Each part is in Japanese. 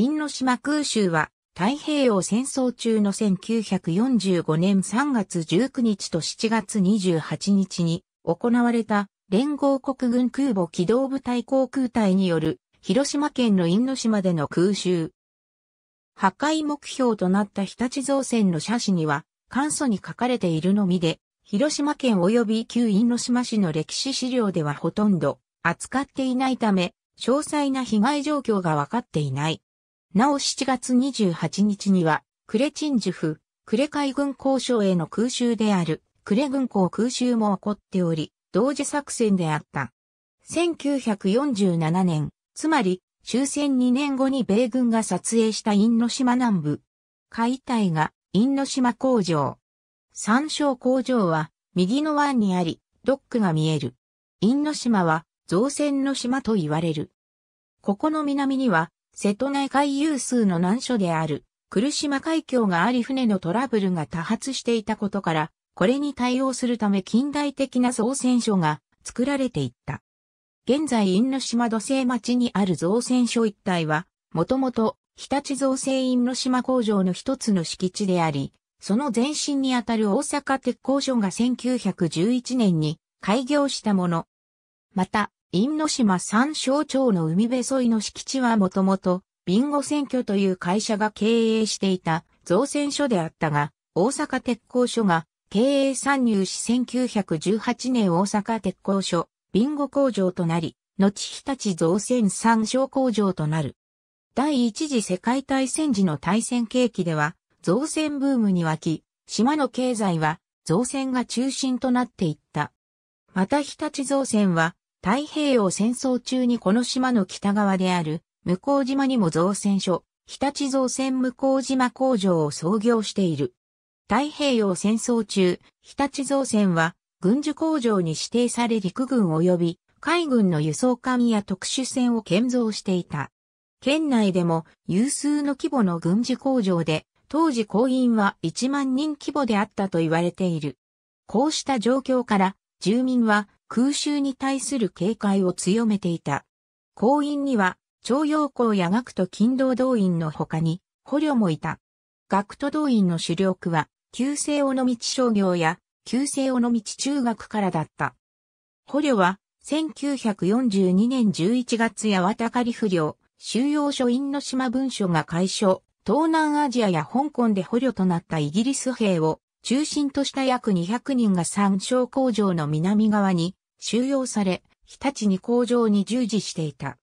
因島空襲は太平洋戦争中の1945年3月19日と7月28日に行われた連合国軍空母機動部隊航空隊による広島県の因島での空襲。破壊目標となった日立造船の写真には簡素に書かれているのみで、広島県及び旧因島市の歴史資料ではほとんど扱っていないため、詳細な被害状況がわかっていない。なお7月28日には、クレチンジュフ、クレ海軍交渉への空襲である、クレ軍港空襲も起こっており、同時作戦であった。1947年、つまり終戦2年後に米軍が撮影した因島南部。解体が因島工場。三照工場は右の湾にあり、ドックが見える。因島は造船の島と言われる。ここの南には瀬戸内海有数の難所である、来島海峡があり船のトラブルが多発していたことから、これに対応するため近代的な造船所が作られていった。現在因島土星町にある造船所一帯は、もともと日立造船因島工場の一つの敷地であり、その前身にあたる大阪鉄工所が1911年に開業したもの。また、因島三省町の海辺沿いの敷地はもともと、ビンゴ選挙という会社が経営していた造船所であったが、大阪鉄工所が経営参入し1918年大阪鉄工所、ビンゴ工場となり、後日立造船三省工場となる。第一次世界大戦時の大戦契機では、造船ブームに沸き、島の経済は造船が中心となっていった。また日立造船は、太平洋戦争中にこの島の北側である、向島にも造船所、日立造船向島工場を創業している。太平洋戦争中、日立造船は、軍需工場に指定され陸軍及び海軍の輸送艦や特殊船を建造していた。県内でも有数の規模の軍事工場で、当時工員は1万人規模であったと言われている。こうした状況から、住民は空襲に対する警戒を強めていた。公院には、徴用工や学徒勤労動員の他に、捕虜もいた。学徒動員の主力は、旧制尾道商業や、旧制尾道中学からだった。捕虜は、1942年11月や渡り不良、収容所因島文書が解消、東南アジアや香港で捕虜となったイギリス兵を中心とした約200人が山椒工場の南側に収容され、日立に工場に従事していた。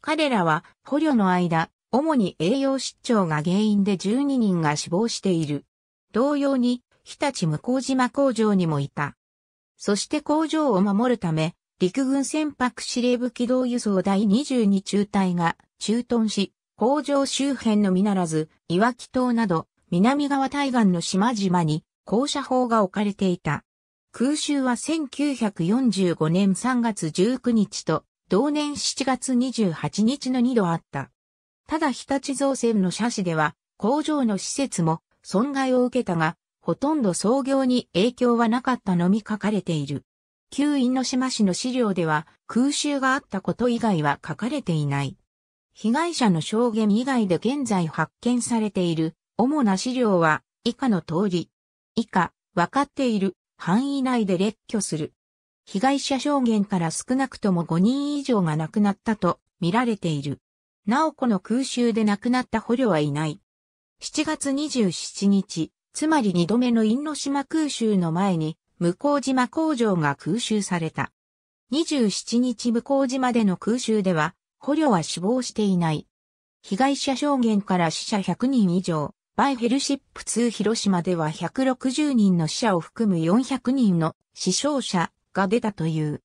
彼らは捕虜の間、主に栄養失調が原因で12人が死亡している。同様に、日立向島工場にもいた。そして工場を守るため、陸軍船舶司令部機動輸送第22中隊が駐屯し、工場周辺のみならず、岩木島など、南側対岸の島々に、降車砲が置かれていた。空襲は1945年3月19日と同年7月28日の2度あった。ただ日立造船の車種では工場の施設も損害を受けたが、ほとんど創業に影響はなかったのみ書かれている。旧因島市の資料では空襲があったこと以外は書かれていない。被害者の証言以外で現在発見されている主な資料は以下の通り。以下、わかっている範囲内で列挙する。被害者証言から少なくとも5人以上が亡くなったと見られている。なおこの空襲で亡くなった捕虜はいない。7月27日、つまり2度目の因島空襲の前に、向島工場が空襲された。27日向島での空襲では、捕虜は死亡していない。被害者証言から死者100人以上、バイヘルシップ2広島では160人の死者を含む400人の死傷者が出たという。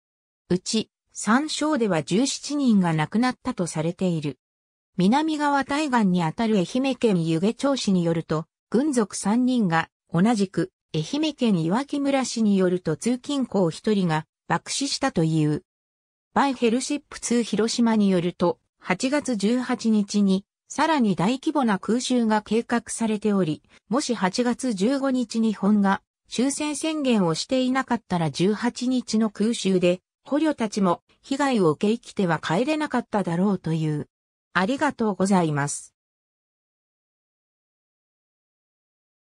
うち、山椒では17人が亡くなったとされている。南側対岸にあたる愛媛県湯気町市によると、軍属3人が同じく愛媛県岩木村市によると通勤校1人が爆死したという。バイヘルシップ2広島によると、8月18日にさらに大規模な空襲が計画されており、もし8月15日日本が終戦宣言をしていなかったら18日の空襲で、捕虜たちも被害を受け生きては帰れなかっただろうという。ありがとうございます。